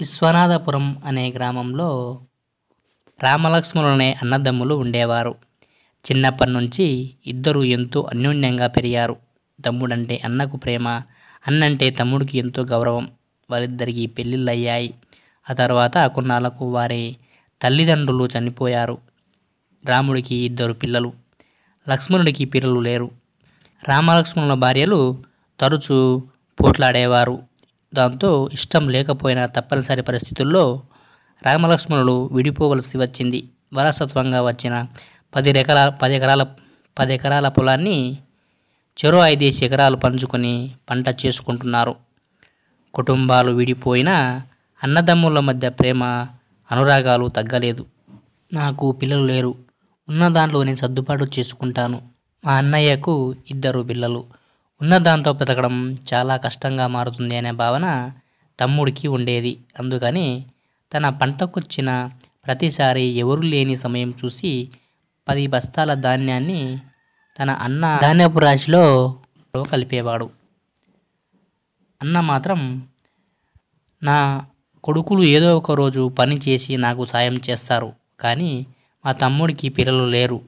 విశ్వనాథపురం అనే గ్రామంలో రామలక్ష్మణులనే అన్నదమ్ములు ఉండేవారు చిన్నప్పటి నుంచి ఇద్దరు ఎంతో అన్యోన్యంగా పెరిగారు తమ్ముడంటే అన్నకు ప్రేమ అన్నంటే తమ్ముడికి ఎంతో గౌరవం వారిద్దరికి అయ్యాయి ఆ తర్వాత కొన్నాళ్లకు వారి తల్లిదండ్రులు చనిపోయారు రాముడికి ఇద్దరు పిల్లలు లక్ష్మణుడికి పిల్లలు లేరు రామలక్ష్మణుల భార్యలు తరచూ పోట్లాడేవారు దాంతో ఇష్టం లేకపోయినా తప్పనిసరి పరిస్థితుల్లో రామలక్ష్మణులు విడిపోవలసి వచ్చింది వారసత్వంగా వచ్చిన పది ఎకరాల పది ఎకరాల పది ఎకరాల పొలాన్ని చెరో ఐదేసి ఎకరాలు పంచుకొని పంట చేసుకుంటున్నారు కుటుంబాలు విడిపోయినా అన్నదమ్ముల మధ్య ప్రేమ అనురాగాలు తగ్గలేదు నాకు పిల్లలు లేరు ఉన్న దాంట్లో నేను సర్దుబాటు చేసుకుంటాను మా అన్నయ్యకు ఇద్దరు పిల్లలు ఉన్న దాంతో బ్రతకడం చాలా కష్టంగా మారుతుంది అనే భావన తమ్ముడికి ఉండేది అందుకని తన పంటకొచ్చిన ప్రతిసారి ఎవరు లేని సమయం చూసి పది బస్తాల ధాన్యాన్ని తన అన్న ధాన్యపు రాశిలో కలిపేవాడు అన్న మాత్రం నా కొడుకులు ఏదో ఒక రోజు పని చేసి నాకు సాయం చేస్తారు కానీ మా తమ్ముడికి పిల్లలు లేరు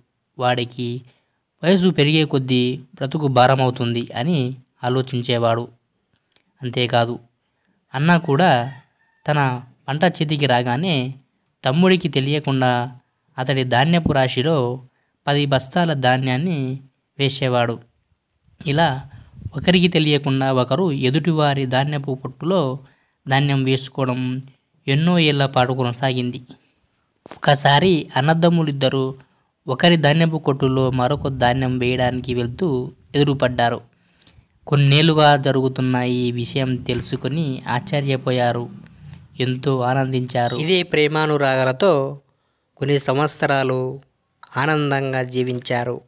వాడికి వయసు పెరిగే కొద్దీ బ్రతుకు భారమవుతుంది అని ఆలోచించేవాడు అంతేకాదు అన్న కూడా తన పంట చేతికి రాగానే తమ్ముడికి తెలియకుండా అతడి ధాన్యపు రాశిలో పది బస్తాల ధాన్యాన్ని వేసేవాడు ఇలా ఒకరికి తెలియకుండా ఒకరు ఎదుటివారి ధాన్యపు పొట్టులో ధాన్యం వేసుకోవడం ఎన్నో ఏళ్ల పాటు కొనసాగింది ఒకసారి అన్నదమ్ములిద్దరూ ఒకరి ధాన్యపు కొట్టులో మరొక ధాన్యం వేయడానికి వెళ్తూ ఎదురుపడ్డారు కొన్నేళ్లుగా జరుగుతున్న ఈ విషయం తెలుసుకుని ఆశ్చర్యపోయారు ఎంతో ఆనందించారు ఇదే ప్రేమానురాగాలతో కొన్ని సంవత్సరాలు ఆనందంగా జీవించారు